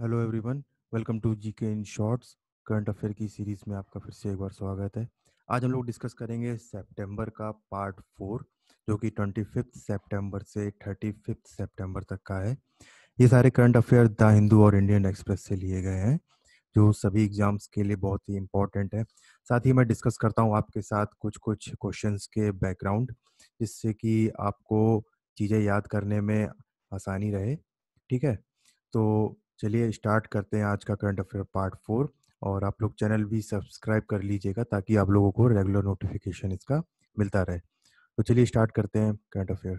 Hello everyone welcome to GK in shorts current affair की series में आपका फिर से एक बार स्वागत है आज हम लोग डिस्कस करेंगे सितंबर का पार्ट फोर जो कि ट्वेंटी फिफ्थ सेप्टेम्बर से थर्टी फिफ्थ सेप्टेम्बर तक का है ये सारे करंट अफेयर द हिंदू और इंडियन एक्सप्रेस से लिए गए हैं जो सभी एग्जाम्स के लिए बहुत ही इंपॉर्टेंट है साथ ही मैं डिस्कस करता हूँ आपके साथ कुछ कुछ क्वेश्चन के बैकग्राउंड जिससे कि आपको चीज़ें याद करने में आसानी रहे ठीक है तो चलिए स्टार्ट करते हैं आज का करंट अफेयर पार्ट फोर और आप लोग चैनल भी सब्सक्राइब कर लीजिएगा ताकि आप लोगों को रेगुलर नोटिफिकेशन इसका मिलता रहे तो चलिए स्टार्ट करते हैं करंट अफेयर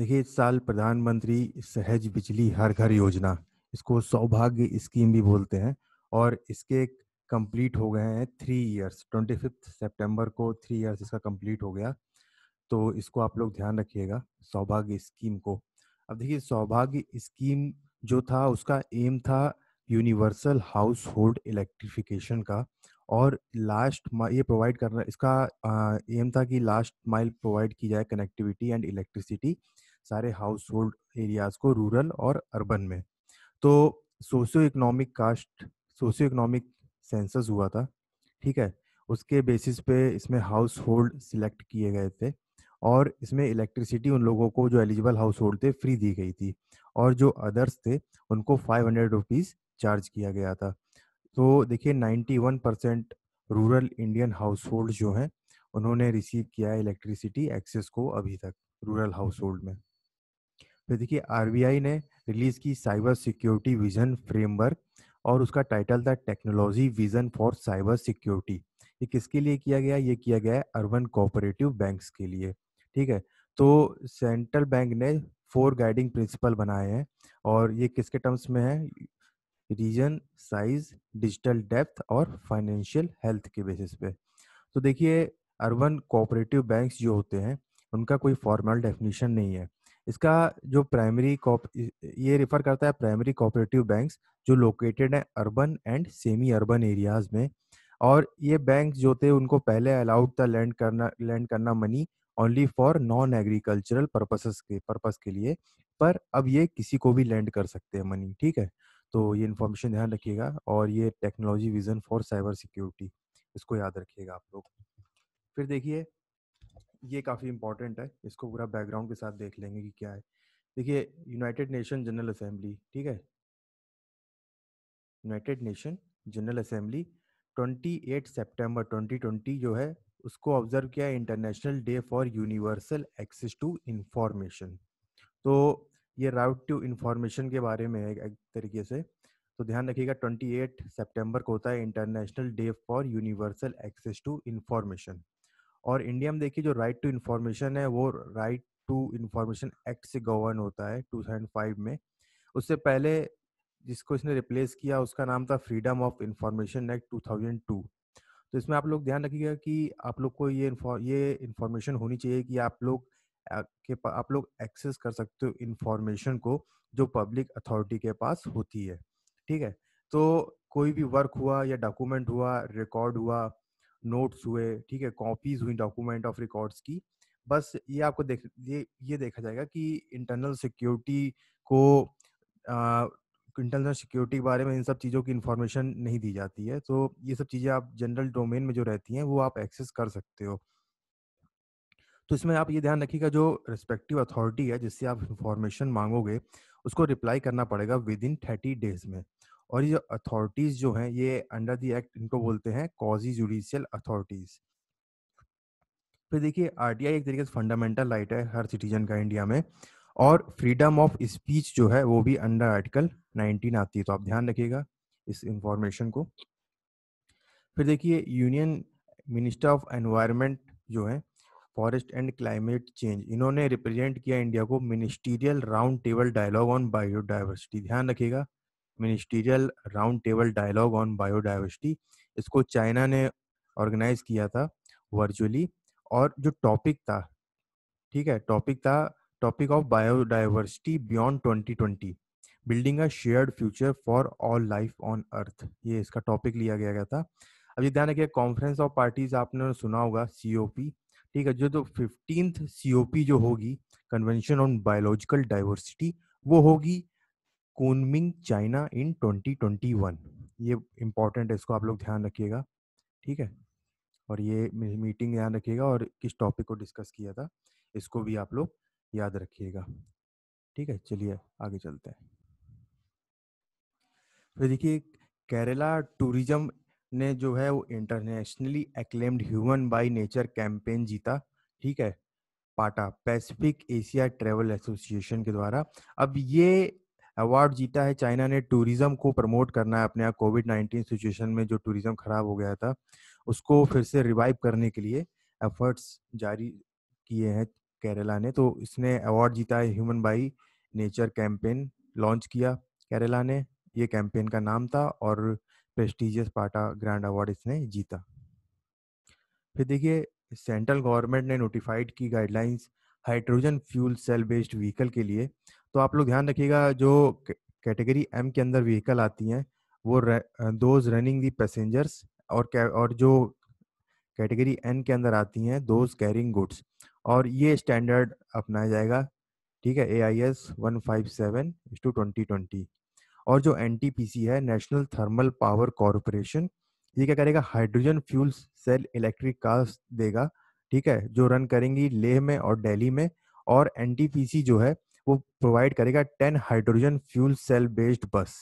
देखिए इस साल प्रधानमंत्री सहज बिजली हर घर योजना इसको सौभाग्य स्कीम भी बोलते हैं और इसके कंप्लीट हो गए हैं three years twenty fifth September को थ्री इयर्स इसका कंप्लीट हो गया तो इसको आप लोग ध्यान रखिएगा सौभाग्य स्कीम को अब देखिए सौभाग्य स्कीम जो था उसका एम था यूनिवर्सल हाउस होल्ड इलेक्ट्रिफिकेशन का और लास्ट ये प्रोवाइड करना इसका एम था कि लास्ट माइल प्रोवाइड की जाए कनेक्टिविटी एंड इलेक्ट्रिसिटी सारे हाउस होल्ड एरियाज को रूरल और अर्बन में तो socio economic caste socio economic census हुआ था ठीक है उसके बेसिस पे इसमें हाउस होल्ड सिलेक्ट किए गए थे और इसमें इलेक्ट्रिसिटी उन लोगों को जो एलिजिबल हाउस होल्ड थे फ्री दी गई थी और जो अदर्स थे उनको फाइव हंड्रेड रुपीज़ चार्ज किया गया था तो देखिए ninety one percent rural Indian household जो हैं उन्होंने रिसीव किया है इलेक्ट्रिसिटी एक्सेस को अभी तक रूरल हाउस होल्ड में फिर देखिए आर ने रिलीज की साइबर सिक्योरिटी विजन फ्रेमवर्क और उसका टाइटल था technology vision for cyber security ये किसके लिए किया गया ये किया गया है अर्बन कोऑपरेटिव बैंक्स के लिए ठीक है तो सेंट्रल बैंक ने फोर गाइडिंग प्रिंसिपल बनाए हैं और ये किसके टर्म्स में है रीजन साइज डिजिटल डेप्थ और फाइनेंशियल हेल्थ के बेसिस पे तो देखिए अर्बन कोऑपरेटिव बैंक्स जो होते हैं उनका कोई फॉर्मल डेफिनेशन नहीं है इसका जो प्राइमरी ये रेफर करता है प्राइमरी कोऑपरेटिव बैंक्स जो लोकेटेड हैं urban and semi urban areas में और ये बैंक जो थे उनको पहले अलाउड था लैंड करना लैंड करना money only for non agricultural purposes के पर्पस के लिए पर अब ये किसी को भी लैंड कर सकते हैं मनी ठीक है तो ये इन्फॉर्मेशन हम्म। ध्यान रखिएगा और ये technology vision for cyber security इसको याद रखिएगा आप लोग फिर देखिए ये काफ़ी इंपॉर्टेंट है इसको पूरा बैकग्राउंड के साथ देख लेंगे कि क्या है देखिए यूनाइटेड नेशन जनरल असेंबली ठीक है यूनाइटेड नेशन जनरल असेंबली 28 सितंबर 2020 जो है उसको ऑब्जर्व किया International Day for Universal Access to Information तो ये राउट टू इंफॉर्मेशन के बारे में है एक तरीके से तो ध्यान रखिएगा 28 सितंबर को होता है International Day for Universal Access to Information और इंडिया में देखिए जो राइट टू इंफॉर्मेशन है वो राइट टू इंफॉर्मेशन एक्ट से गवर्न होता है 2005 में उससे पहले जिसको इसने रिप्लेस किया उसका नाम था फ्रीडम ऑफ इंफॉर्मेशन एक्ट 2002 तो इसमें आप लोग ध्यान रखिएगा कि आप लोग को ये ये इन्फॉर्मेशन होनी चाहिए कि आप लोग के आप लोग एक्सेस कर सकते हो इन्फॉर्मेशन को जो पब्लिक अथॉरिटी के पास होती है ठीक है तो कोई भी वर्क हुआ या डॉक्यूमेंट हुआ रिकॉर्ड हुआ नोट्स हुए ठीक है कॉपीज हुई डॉक्यूमेंट ऑफ रिकॉर्ड्स की बस ये आपको देख ये ये देखा जाएगा कि इंटरनल सिक्योरिटी को इंटरनल सिक्योरिटी के बारे में इन सब चीज़ों की इन्फॉर्मेशन नहीं दी जाती है तो ये सब चीज़ें आप जनरल डोमेन में जो रहती हैं वो आप एक्सेस कर सकते हो तो इसमें आप ये ध्यान रखिएगा जो रिस्पेक्टिव अथॉरिटी है जिससे आप इंफॉर्मेशन मांगोगे उसको रिप्लाई करना पड़ेगा विद इन थर्टी डेज में और ये जो अथॉरिटीज़ जो हैं ये अंडर दी एक्ट इनको बोलते हैं कॉजी जुडिशियल अथॉरिटीज़ फिर देखिए आर एक तरीके से फंडामेंटल राइट है हर सिटीजन का इंडिया में और फ्रीडम ऑफ स्पीच जो है वो भी अंडर आर्टिकल 19 आती है तो आप ध्यान रखिएगा इस इंफॉर्मेशन को फिर देखिए यूनियन मिनिस्टर ऑफ एनवायरमेंट जो है फॉरेस्ट एंड क्लाइमेट चेंज इन्होंने रिप्रेजेंट किया इंडिया को ministerial round table dialogue on biodiversity ध्यान रखिएगा ministerial round table dialogue on biodiversity इसको चाइना ने ऑर्गेनाइज किया था वर्चुअली और जो टॉपिक था ठीक है टॉपिक था topic of biodiversity beyond 2020 building a shared future for all life on earth ये इसका टॉपिक लिया गया गया था अब ये ध्यान रखिए कॉन्फ्रेंस ऑफ पार्टीज आपने सुना होगा सीओपी ठीक है जो तो फिफ्टीन सीओपी जो होगी कन्वेंशन ऑन बायोलॉजिकल डाइवर्सिटी वो होगी कुनमिंग चाइना इन 2021 ये इम्पोर्टेंट है इसको आप लोग ध्यान रखिएगा ठीक है और ये मीटिंग ध्यान रखिएगा और किस टॉपिक को डिस्कस किया था इसको भी आप लोग याद रखिएगा ठीक है चलिए आगे चलते हैं फिर देखिए केरला टूरिज्म ने जो है वो internationally acclaimed human by nature campaign जीता ठीक है पाटा पैसिफिक एशिया ट्रेवल एसोसिएशन के द्वारा अब ये अवार्ड जीता है चाइना ने टूरिज्म को प्रमोट करना है अपने कोविड नाइन्टीन सिचुएशन में जो टूरिज्म खराब हो गया था उसको फिर से रिवाइव करने के लिए एफर्ट्स जारी किए हैं केरला ने तो इसने अवार्ड जीता है human by nature campaign launch किया केरला ने ये कैंपेन का नाम था और प्रेस्टिजियस पाटा ग्रैंड अवार्ड इसने जीता फिर देखिए सेंट्रल गवर्नमेंट ने नोटिफाइड की guidelines hydrogen fuel cell based vehicle के लिए तो आप लोग ध्यान रखिएगा जो कैटेगरी एम के अंदर व्हीकल आती हैं वो दोज रनिंग दी पैसेंजर्स और और जो कैटेगरी एन के अंदर आती हैं दोज कैरिंग गुड्स और ये स्टैंडर्ड अपनाया जाएगा ठीक है A I S one five seven two twenty twenty और जो एन टी पी सी है नेशनल थर्मल पावर कॉरपोरेशन ये क्या करेगा hydrogen fuel cell electric cars देगा ठीक है जो रन करेंगी लेह में और दिल्ली में और एन टी पी सी जो है वो प्रोवाइड करेगा ten hydrogen fuel cell based bus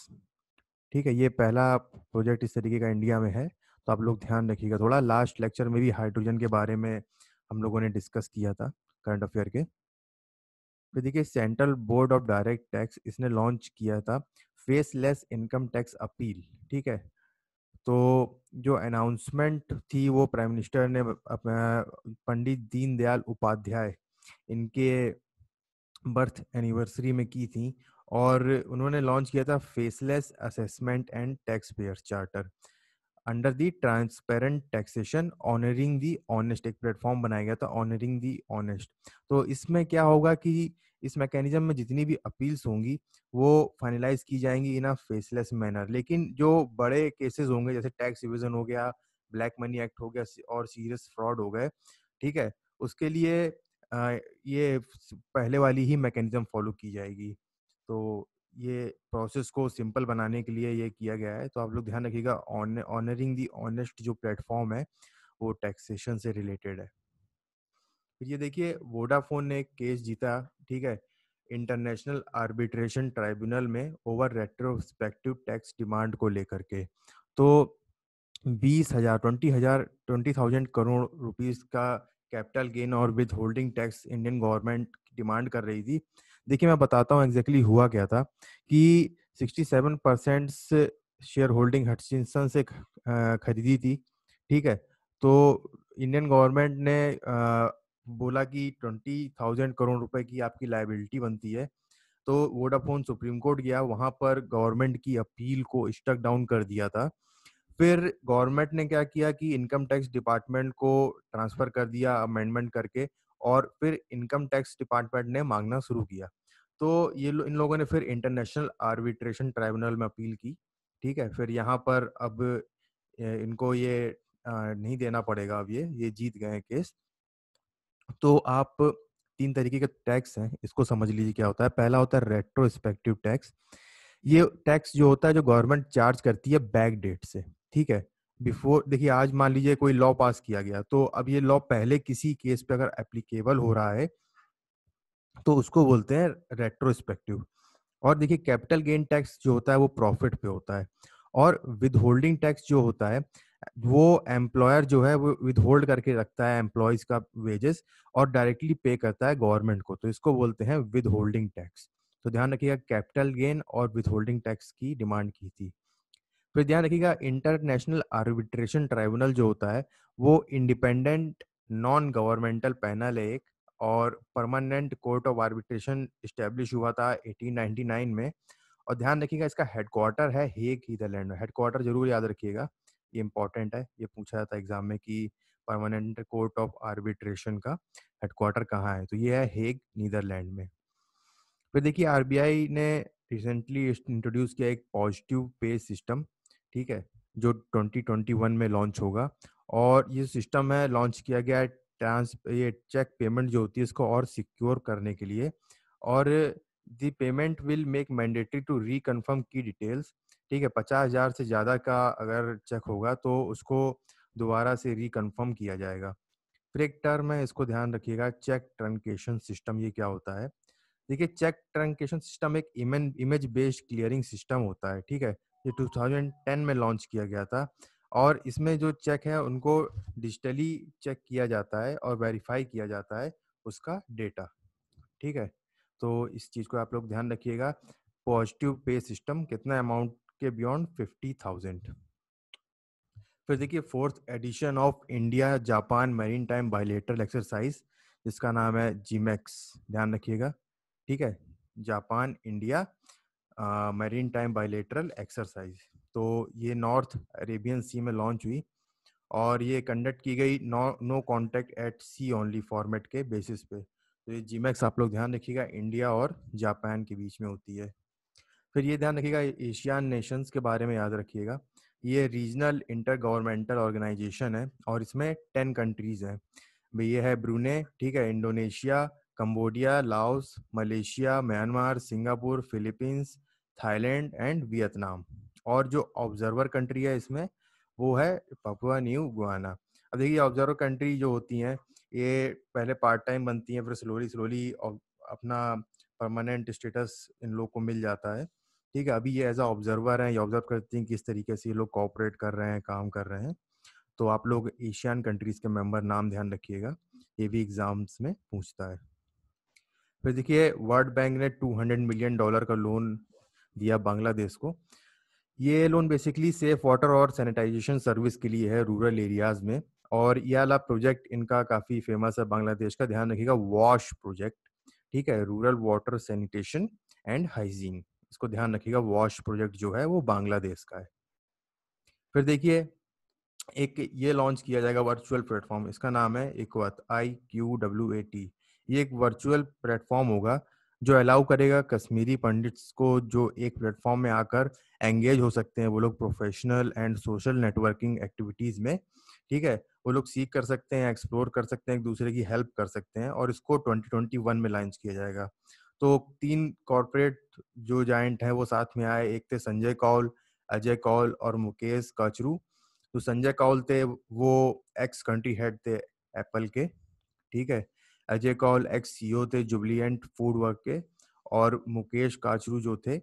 ठीक है ये पहला प्रोजेक्ट इस तरीके का इंडिया में है तो आप लोग ध्यान रखिएगा थोड़ा लास्ट लेक्चर में भी हाइड्रोजन के बारे में हम लोगों ने डिस्कस किया था करंट अफेयर के फिर देखिए Central Board of Direct Tax इसने लॉन्च किया था फेसलेस इनकम टैक्स अपील ठीक है तो जो अनाउंसमेंट थी वो प्राइम मिनिस्टर ने पंडित दीनदयाल उपाध्याय इनके बर्थ एनिवर्सरी में की थी और उन्होंने लॉन्च किया था faceless assessment and taxpayer charter under the transparent taxation honouring the honest एक प्लेटफॉर्म बनाया गया था ऑनरिंग दी ऑनेस्ट तो इसमें क्या होगा कि इस मैकेनिज्म में जितनी भी अपील्स होंगी वो फाइनलाइज की जाएंगी इन अ फेसलेस मैनर लेकिन जो बड़े केसेस होंगे जैसे टैक्स रिविजन हो गया ब्लैक मनी एक्ट हो गया और सीरियस फ्रॉड हो गए ठीक है उसके लिए ये पहले वाली ही मैकेनिज्म फॉलो की जाएगी तो ये प्रोसेस को सिंपल बनाने के लिए ये किया गया है तो आप लोग ध्यान रखिएगा ऑनरिंग दी ऑनेस्ट जो प्लेटफॉर्म है वो टैक्सेशन से रिलेटेड है फिर ये देखिए वोडाफोन ने केस जीता ठीक है इंटरनेशनल आर्बिट्रेशन ट्राइब्यूनल में ओवर रेट्रोस्पेक्टिव टैक्स डिमांड को लेकर के तो बीस हजार ट्वेंटी हजार ट्वेंटी थाउजेंड करोड़ रुपीज का कैपिटल गेन और withholding tax Indian government demand कर रही थी देखिए मैं बताता हूँ एग्जैक्टली exactly हुआ क्या था कि 67 परसेंट शेयर होल्डिंग हटसिंसन से खरीदी थी ठीक है तो इंडियन गवर्नमेंट ने बोला कि ट्वेंटी थाउजेंड करोड़ रुपए की आपकी लाइबिलिटी बनती है तो वोडाफोन सुप्रीम कोर्ट गया वहां पर गवर्नमेंट की अपील को स्टक डाउन कर दिया था फिर गवर्नमेंट ने क्या किया कि इनकम टैक्स डिपार्टमेंट को ट्रांसफर कर दिया अमेंडमेंट करके और फिर इनकम टैक्स डिपार्टमेंट ने मांगना शुरू किया तो ये लो, इन लोगों ने फिर इंटरनेशनल आर्बिट्रेशन ट्राइब्यूनल में अपील की ठीक है फिर यहाँ पर अब इनको ये नहीं देना पड़ेगा अब ये ये जीत गए केस तो आप तीन तरीके के टैक्स हैं इसको समझ लीजिए क्या होता है पहला होता है रेट्रोस्पेक्टिव टैक्स ये टैक्स जो होता है जो गवर्नमेंट चार्ज करती है बैक डेट से ठीक है बिफोर देखिए आज मान लीजिए कोई लॉ पास किया गया तो अब ये लॉ पहले किसी केस पे अगर एप्लीकेबल हो रहा है तो उसको बोलते हैं रेट्रोस्पेक्टिव और देखिए कैपिटल गेन टैक्स जो होता है वो प्रॉफिट पे होता है और विद होल्डिंग टैक्स जो होता है वो एम्प्लॉयर जो है वो विद होल्ड करके रखता है एम्प्लॉयज का वेजेस और डायरेक्टली पे करता है गवर्नमेंट को तो इसको बोलते हैं विद होल्डिंग टैक्स तो ध्यान रखिएगा कैपिटल गेन और विद होल्डिंग टैक्स की डिमांड की थी फिर ध्यान रखिएगा इंटरनेशनल आर्बिट्रेशन ट्राइब्यूनल जो होता है वो इंडिपेंडेंट नॉन गवर्नमेंटल पैनल है एक और permanent court of arbitration establish हुआ था 1899 में और ध्यान रखिएगा इसका हेडक्वार्टर है हेग नीदरलैंड में हेडक्वार्टर जरूर याद रखिएगा ये इंपॉर्टेंट है ये पूछा जाता है एग्जाम में कि परमानेंट कोर्ट ऑफ आर्बिट्रेशन का हेडक्वार्टर कहाँ है तो ये है हेग नीदरलैंड में फिर देखिए आरबीआई ने रिसेंटली इंट्रोड्यूस किया एक पॉजिटिव पे सिस्टम ठीक है जो 2021 में लॉन्च होगा और ये सिस्टम है लॉन्च किया गया है ट्रांस ये चेक पेमेंट जो होती है इसको और सिक्योर करने के लिए और the payment will make mandatory to reconfirm key details ठीक है पचास हजार से ज़्यादा का अगर चेक होगा तो उसको दोबारा से रिकन्फर्म किया जाएगा फिर एक टर्म है इसको ध्यान रखिएगा चेक ट्रंकेशन सिस्टम ये क्या होता है देखिए चेक ट्रंकेशन सिस्टम एक इमेज बेस्ड क्लियरिंग सिस्टम होता है ठीक है ये 2010 में लॉन्च किया गया था और इसमें जो चेक है उनको डिजिटली चेक किया जाता है और वेरीफाई किया जाता है उसका डेटा ठीक है तो इस चीज़ को आप लोग ध्यान रखिएगा पॉजिटिव पे सिस्टम कितना अमाउंट के बियॉन्ड फिफ्टी थाउजेंड फिर देखिए fourth edition of India Japan maritime bilateral exercise जिसका नाम है जीमैक्स ध्यान रखिएगा ठीक है Japan India maritime bilateral exercise तो ये नॉर्थ अरेबियन सी में लॉन्च हुई और ये कंडक्ट की गई no no contact at sea only format के बेसिस पे तो ये जीमैक्स आप लोग ध्यान रखिएगा इंडिया और जापान के बीच में होती है फिर ये ध्यान रखिएगा एशियान नेशंस के बारे में याद रखिएगा ये रीजनल इंटर गवर्नमेंटल ऑर्गेनाइजेशन है और इसमें टेन कंट्रीज हैं भाई ये है ब्रूने ठीक है Indonesia Cambodia Laos Malaysia Myanmar Singapore Philippines Thailand and Vietnam और जो ऑब्जर्वर कंट्री है इसमें वो है पपुआ न्यू गुआना अब देखिए ऑब्जर्वर कंट्री जो होती हैं ये पहले पार्ट टाइम बनती हैं फिर स्लोली स्लोली अपना परमानेंट स्टेटस इन लोग को मिल जाता है ठीक है अभी ये एज अ ऑब्जर्वर हैं ये ऑब्जर्व करती हैं किस तरीके से ये लोग कॉपरेट कर रहे हैं काम कर रहे हैं तो आप लोग एशियन कंट्रीज के मेंबर नाम ध्यान रखिएगा ये भी एग्जाम्स में पूछता है फिर देखिए वर्ल्ड बैंक ने 200 मिलियन डॉलर का लोन दिया बांग्लादेश को ये लोन बेसिकली सेफ वाटर और सैनिटाइजेशन सर्विस के लिए है रूरल एरियाज में और वाला प्रोजेक्ट इनका काफी फेमस है बांग्लादेश का ध्यान रखिएगा वॉश प्रोजेक्ट ठीक है rural water sanitation and hygiene इसको ध्यान रखिएगा वॉश प्रोजेक्ट जो है वो बांग्लादेश का है फिर देखिए एक ये लॉन्च किया जाएगा वर्चुअल प्लेटफॉर्म इसका नाम है इक्वत I Q W A T ये एक वर्चुअल प्लेटफॉर्म होगा जो अलाउ करेगा कश्मीरी पंडित्स को जो एक प्लेटफॉर्म में आकर एंगेज हो सकते हैं वो लोग professional and social networking activities में ठीक है वो लोग सीख कर सकते हैं एक्सप्लोर कर सकते हैं एक दूसरे की हेल्प कर सकते हैं और इसको 2021 में लॉन्च किया जाएगा तो तीन कॉरपोरेट जो जॉइंट है वो साथ में आए एक थे संजय कौल अजय कौल और मुकेश कचरू तो संजय कौल थे वो एक्स कंट्री हेड थे एप्पल के ठीक है Ajay Kaul ex CO e थे जुबलियंट फूड वर्क के और मुकेश काचरू जो थे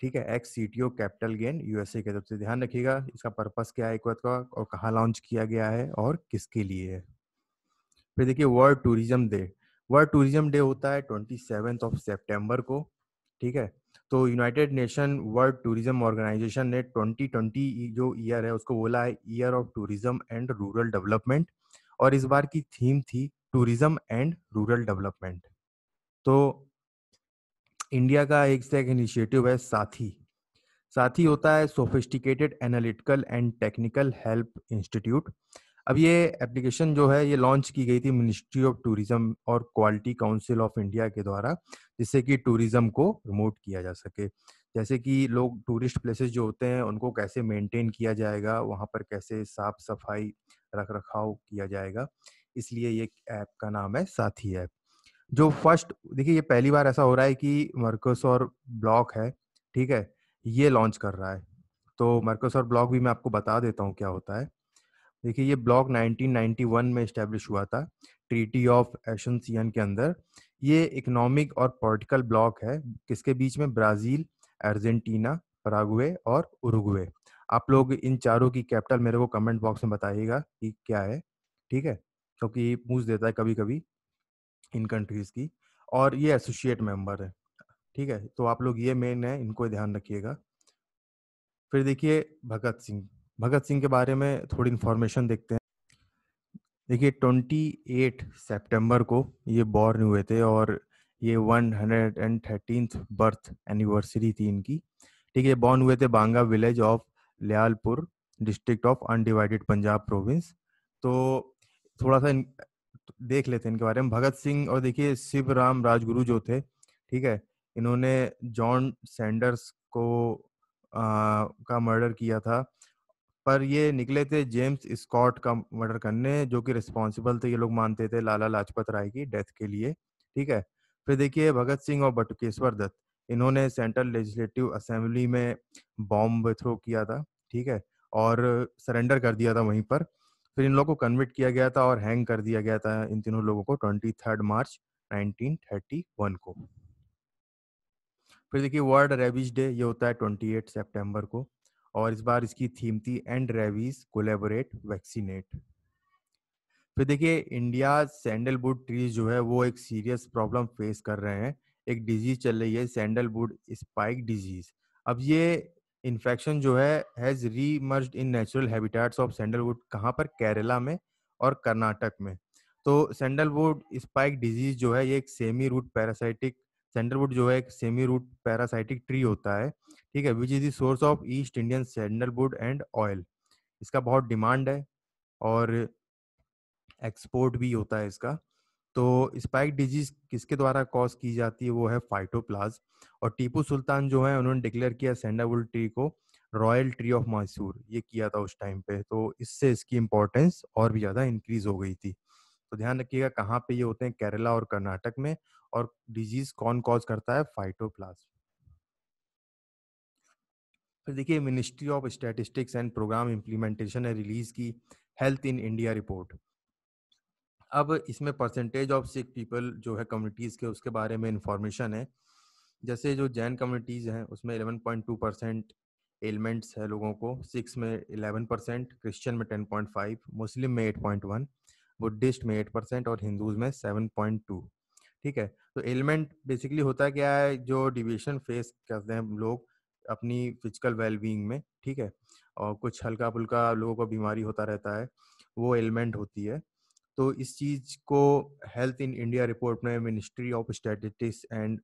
ठीक है ex C T O capital gain USA के तरफ से ध्यान रखिएगा इसका पर्पस क्या है एक का और कहाँ लॉन्च किया गया है और किसके लिए है फिर देखिए World Tourism Day World Tourism Day होता है ट्वेंटी सेवेंथ ऑफ सेप्टेम्बर को ठीक है तो United Nation World Tourism Organization ने 2020 जो ईयर है उसको बोला है year of tourism and rural development और इस बार की थीम थी टूरिज्म एंड रूरल डेवलपमेंट तो इंडिया का एक से एक इनिशिएटिव है साथी साथी हाँ। होता है sophisticated analytical and technical help institute अब ये एप्लीकेशन जो है ये लॉन्च की गई थी मिनिस्ट्री ऑफ टूरिज्म और क्वालिटी काउंसिल ऑफ इंडिया के द्वारा जिससे कि टूरिज्म को प्रमोट किया जा सके जैसे कि लोग टूरिस्ट प्लेसेस जो होते हैं उनको कैसे मेंटेन किया जाएगा वहाँ पर कैसे साफ सफाई रख रखाव किया जाएगा इसलिए ये ऐप का नाम है साथी ऐप जो फर्स्ट देखिए ये पहली बार ऐसा हो रहा है कि मर्कस और ब्लॉक है ठीक है ये लॉन्च कर रहा है तो मर्कस और ब्लॉक भी मैं आपको बता देता हूँ क्या होता है देखिए ये ब्लॉक 1991 में इस्टेब्लिश हुआ था ट्रीटी ऑफ एशनसियन के अंदर ये इकोनॉमिक और पॉलिटिकल ब्लॉक है किसके बीच में ब्राज़ील अर्जेंटीना परागुए और उरुग्वे आप लोग इन चारों की कैपिटल मेरे को कमेंट बॉक्स में बताइएगा कि क्या है ठीक है क्योंकि तो पूछ देता है कभी कभी इन कंट्रीज की और ये एसोसिएट मेंबर है ठीक है तो आप लोग ये मेन है इनको ध्यान रखिएगा फिर देखिए भगत सिंह भगत सिंह के बारे में थोड़ी इन्फॉर्मेशन देखते हैं देखिए 28 सितंबर को ये बॉर्न हुए थे और ये one hundred and thirteen birth anniversary थी इनकी ठीक है बॉर्न हुए थे Banga village of Lyallpur district of undivided Punjab province तो थोड़ा सा इन, देख लेते हैं इनके बारे में भगत सिंह और देखिए शिव राम राजगुरु जो थे ठीक है इन्होंने जॉन सैंडर्स को आ, का मर्डर किया था पर ये निकले थे जेम्स स्कॉट का मर्डर करने जो कि रिस्पॉन्सिबल थे ये लोग मानते थे लाला लाजपत राय की डेथ के लिए ठीक है फिर देखिए भगत सिंह और बटुकेश्वर दत्त इन्होंने सेंट्रल लेजिस्लेटिव असेंबली में बॉम्ब थ्रो किया था ठीक है और सरेंडर कर दिया था वहीं पर फिर इन लोगों को कन्विट किया गया था और हैंग कर दिया गया था इन तीनों लोगों को twenty third March nineteen thirty one को फिर देखिए वर्ल्ड रेबीज डे ये होता है ट्वेंटी एट सेप्टेम्बर को और इस बार इसकी थीम थी एंड रेबीज कोलेबोरेट वैक्सीनेट फिर देखिए इंडिया सैंडलवुड ट्रीज जो है वो एक सीरियस प्रॉब्लम फेस कर रहे हैं एक डिजीज चल रही है सैंडलवुड स्पाइक डिजीज अब ये इन्फेक्शन जो है has remerge in natural habitats of sandalwood कहाँ पर केरला में और कर्नाटक में तो सैंडलवुड स्पाइक डिजीज जो है ये एक सेमी रूट पैरासाइटिक सैंडलवुड जो है एक सेमी रूट पैरासाइटिक ट्री होता है ठीक है which is source of East Indian sandalwood and oil इसका बहुत डिमांड है और एक्सपोर्ट भी होता है इसका तो स्पाइक डिजीज किसके द्वारा कॉज की जाती है वो है फाइटोप्लाज और टीपू सुल्तान जो है उन्होंने डिक्लेयर किया सेंडावुल ट्री को रॉयल ट्री ऑफ मैसूर ये किया था उस टाइम पे तो इससे इसकी इम्पोर्टेंस और भी ज़्यादा इंक्रीज हो गई थी तो ध्यान रखिएगा कहाँ पे ये होते हैं केरला और कर्नाटक में और डिजीज कौन कॉज करता है फाइटोप्लाज फिर देखिए Ministry of Statistics and Programme Implementation ने रिलीज की हेल्थ इन इंडिया रिपोर्ट अब इसमें परसेंटेज ऑफ सिख पीपल जो है कम्युनिटीज़ के उसके बारे में इंफॉर्मेशन है जैसे जो जैन कम्युनिटीज़ हैं उसमें 11.2 परसेंट एलिमेंट्स है लोगों को सिक्स में 11 परसेंट क्रिश्चियन में 10.5 मुस्लिम में 8.1 बुद्धिस्ट में 8 परसेंट और हिंदूज में 7.2 ठीक है तो एलिमेंट बेसिकली होता क्या है जो डिविएशन फेस करते हैं लोग अपनी फिजिकल वेलबींग में ठीक है और कुछ हल्का फुल्का लोगों को बीमारी होता रहता है वो एलिमेंट होती है तो इस चीज़ को हेल्थ इन इंडिया रिपोर्ट में मिनिस्ट्री ऑफ स्टेटिस्टिक्स एंड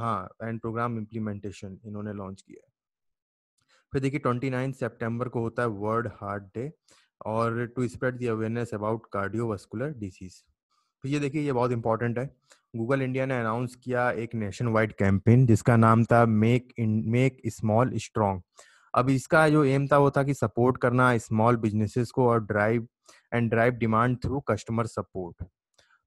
हाँ एंड प्रोग्राम इम्प्लीमेंटेशन इन्होंने लॉन्च किया है फिर देखिए ट्वेंटी नाइन सेप्टेम्बर को होता है वर्ल्ड हार्ट डे और to spread the awareness about cardiovascular disease फिर ये देखिए ये बहुत इंपॉर्टेंट है गूगल इंडिया ने अनाउंस किया एक नेशन वाइड कैंपेन जिसका नाम था make in make small strong अब इसका जो एम था वो था कि सपोर्ट करना स्मॉल बिजनेसेस को और drive and drive demand through customer support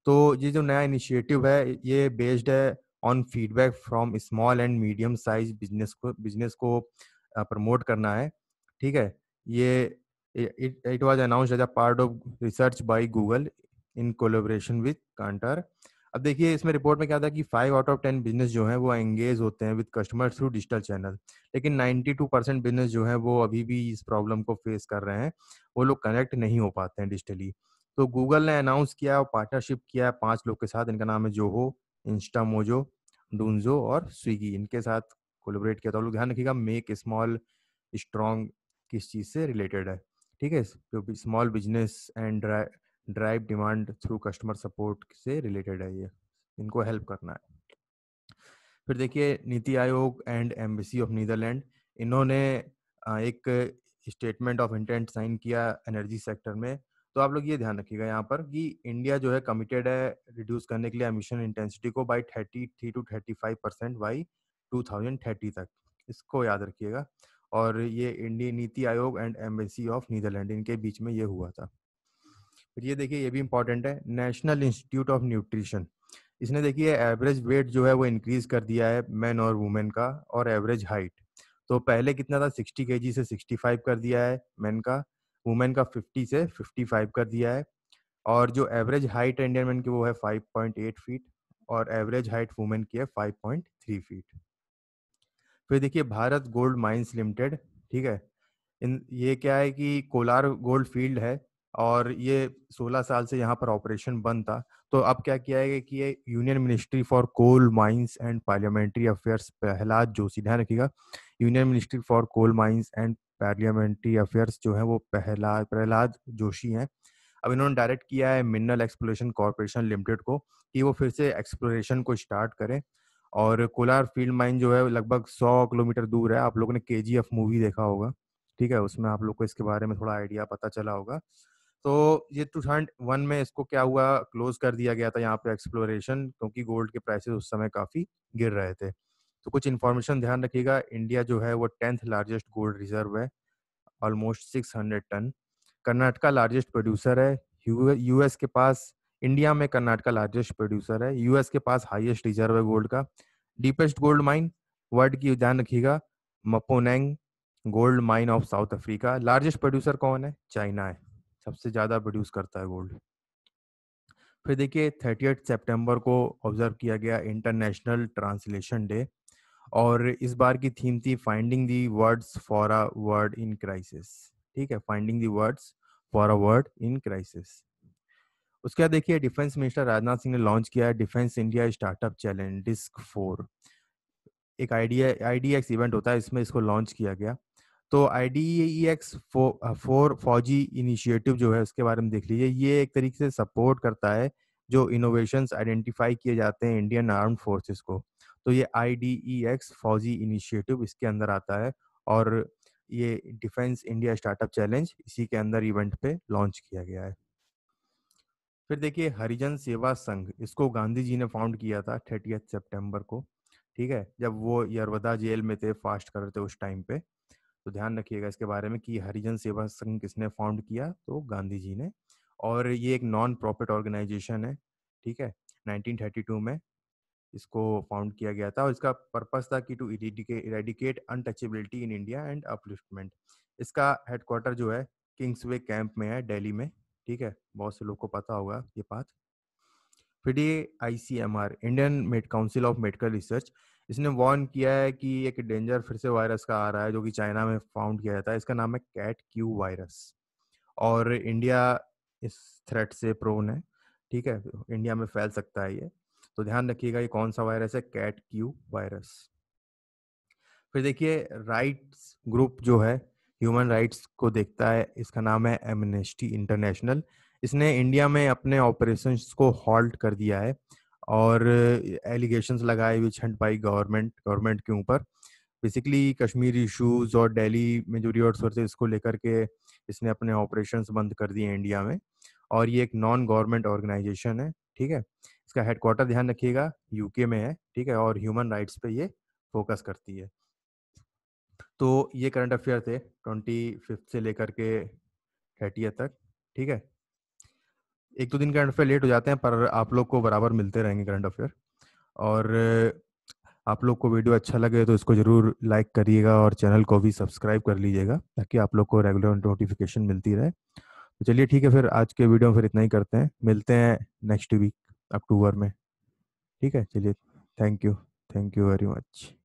तो ये जो नया इनिशिएटिव है ये बेस्ड है on feedback from small and medium size business को बिजनेस को प्रमोट करना है ठीक है ये it was announce as a part of research by Google in collaboration with Kantar अब देखिए इसमें रिपोर्ट में क्या था कि five out of ten business जो है वो एंगेज होते हैं with customer through digital channel लेकिन टू परसेंट बिजनेस जो है वो अभी भी इस प्रॉब्लम को फेस कर रहे हैं वो लोग कनेक्ट नहीं हो पाते हैं डिजिटली तो गूगल ने अनाउंस किया और पार्टनरशिप किया है पांच लोग के साथ इनका नाम है जोहो इंस्टा मोजो डूंजो और स्विगी इनके साथ कोलोबरेट किया तो लोग ध्यान रखिएगा मेक स्मॉल स्ट्रॉन्ग किस चीज़ से रिलेटेड है ठीक है जो small business and drive demand through customer support से रिलेटेड है ये इनको हेल्प करना है फिर देखिए नीति आयोग एंड एम्बेसी ऑफ नीदरलैंड इन्होंने एक स्टेटमेंट ऑफ इंटेंट साइन किया एनर्जी सेक्टर में तो आप लोग ये ध्यान रखिएगा यहाँ पर कि इंडिया जो है कमिटेड है रिड्यूस करने के लिए एमिशन इंटेंसिटी को by thirty three to thirty five percent by two thousand thirty तक इसको याद रखिएगा और ये इंडिया नीति आयोग एंड एम्बेसी ऑफ नीदरलैंड इनके बीच में ये हुआ था फिर ये देखिए ये भी इंपॉर्टेंट है नेशनल इंस्टीट्यूट ऑफ न्यूट्रिशन इसने देखिए एवरेज वेट जो है वो इंक्रीज कर दिया है मैन और वुमेन का और एवरेज हाइट तो पहले कितना था 60 के से 65 कर दिया है मैन का वुमेन का 50 से 55 कर दिया है और जो एवरेज हाइट इंडियन मैन की वो है 5.8 फीट और एवरेज हाइट वुमेन की है 5.3 फीट फिर देखिए भारत गोल्ड माइंस लिमिटेड ठीक है इन ये क्या है कि कोलार गोल्ड फील्ड है और ये 16 साल से यहाँ पर ऑपरेशन बंद था तो अब क्या किया है कि ये Union Ministry for Coal Mines and Parliamentary Affairs Pralhad Joshi ध्यान रखिएगा Union Ministry for Coal Mines and Parliamentary Affairs जो है वो प्रहलाद प्रहलाद जोशी हैं अब इन्होंने डायरेक्ट किया है मिनरल एक्सप्लोरेशन कॉरपोरेशन लिमिटेड को कि वो फिर से एक्सप्लोरेशन को स्टार्ट करें और कोलार फील्ड माइन जो है लगभग सौ किलोमीटर दूर है आप लोगों ने के मूवी देखा होगा ठीक है उसमें आप लोग को इसके बारे में थोड़ा आइडिया पता चला होगा तो ये वन में इसको क्या हुआ क्लोज कर दिया गया था यहाँ पे एक्सप्लोरेशन क्योंकि गोल्ड के प्राइसेस उस समय काफ़ी गिर रहे थे तो कुछ इन्फॉर्मेशन ध्यान रखिएगा इंडिया जो है वो टेंथ लार्जेस्ट गोल्ड रिजर्व है almost 600 ton Karnataka largest producer है यूएस के पास इंडिया में कर्नाटका लार्जेस्ट प्रोड्यूसर है यूएस के पास हाईएस्ट रिजर्व है गोल्ड का डीपेस्ट गोल्ड माइन वर्ल्ड की ध्यान रखिएगा Mponeng gold mine of South Africa largest producer कौन है चाइना है सबसे ज़्यादा प्रोड्यूस करता है गोल्ड फिर देखिए थर्टी सितंबर को ऑब्जर्व किया गया इंटरनेशनल ट्रांसलेशन डे और इस बार की थीम थी finding the words for a word in crisis ठीक है finding the words for a word in crisis उसके बाद देखिए डिफेंस मिनिस्टर राजनाथ सिंह ने लॉन्च किया है Defence India Startup Challenge disc four एक आइडिया आईडी इवेंट होता है इसमें इसको लॉन्च किया गया तो आई डी एक्स फोर फौजी इनिशिएटिव जो है उसके बारे में देख लीजिए ये एक तरीके से सपोर्ट करता है जो इनोवेशन आइडेंटिफाई किए जाते हैं इंडियन आर्म फोर्सेस को तो ये आई डी ई एक्स फौजी इनिशिएटिव इसके अंदर आता है और ये डिफेंस इंडिया स्टार्टअप चैलेंज इसी के अंदर इवेंट पे लॉन्च किया गया है फिर देखिए हरिजन सेवा संघ इसको गांधी जी ने फाउंड किया था थर्टी सितंबर को ठीक है जब वो यरवदा जेल में थे फास्ट कर रहे थे उस टाइम पे तो ध्यान रखिएगा इसके बारे में कि हरिजन सेवा संघ किसने फाउंड किया तो गांधी जी ने और ये एक नॉन प्रॉफिट ऑर्गेनाइजेशन है ठीक है 1932 में इसको फाउंड किया गया था और इसका पर्पस था कि to eradicate untouchability in India and upliftment इसका हेडक्वार्टर जो है किंग्स वे कैंप में है डेली में ठीक है बहुत से लोग को पता होगा ये बात फिर ये I C M R Indian med Council of Medical Research इसने वार्न किया है कि एक डेंजर फिर से वायरस का आ रहा है जो कि चाइना में फाउंड किया जाता है इसका नाम है कैट क्यू वायरस और इंडिया इस थ्रेट से प्रोन है ठीक है इंडिया में फैल सकता है ये तो ध्यान रखिएगा ये कौन सा वायरस है कैट क्यू वायरस फिर देखिए राइट्स ग्रुप जो है ह्यूमन राइट्स को देखता है इसका नाम है एमनेस्टी इंटरनेशनल इसने इंडिया में अपने ऑपरेशन को हॉल्ट कर दिया है और एलिगेशन लगाए witch hunt by government government के ऊपर बेसिकली कश्मीर इशूज़ और डेली में जो रिवर्ट है इसको लेकर के इसने अपने ऑपरेशन बंद कर दिए इंडिया में और ये एक नॉन गवर्नमेंट ऑर्गेनाइजेशन है ठीक है इसका हेडक्वार्टर ध्यान रखिएगा यूके में है ठीक है और ह्यूमन राइट्स पे ये फोकस करती है तो ये करंट अफेयर थे ट्वेंटी फिफ्थ से लेकर के थर्टी तक ठीक है एक दो दिन करंट अफेयर लेट हो जाते हैं पर आप लोग को बराबर मिलते रहेंगे करंट अफेयर और आप लोग को वीडियो अच्छा लगे तो इसको जरूर लाइक करिएगा और चैनल को भी सब्सक्राइब कर लीजिएगा ताकि आप लोग को रेगुलर नोटिफिकेशन मिलती रहे तो चलिए ठीक है फिर आज के वीडियो में फिर इतना ही करते हैं मिलते हैं नेक्स्ट वीक अक्टूबर में ठीक है चलिए thank you thank you very much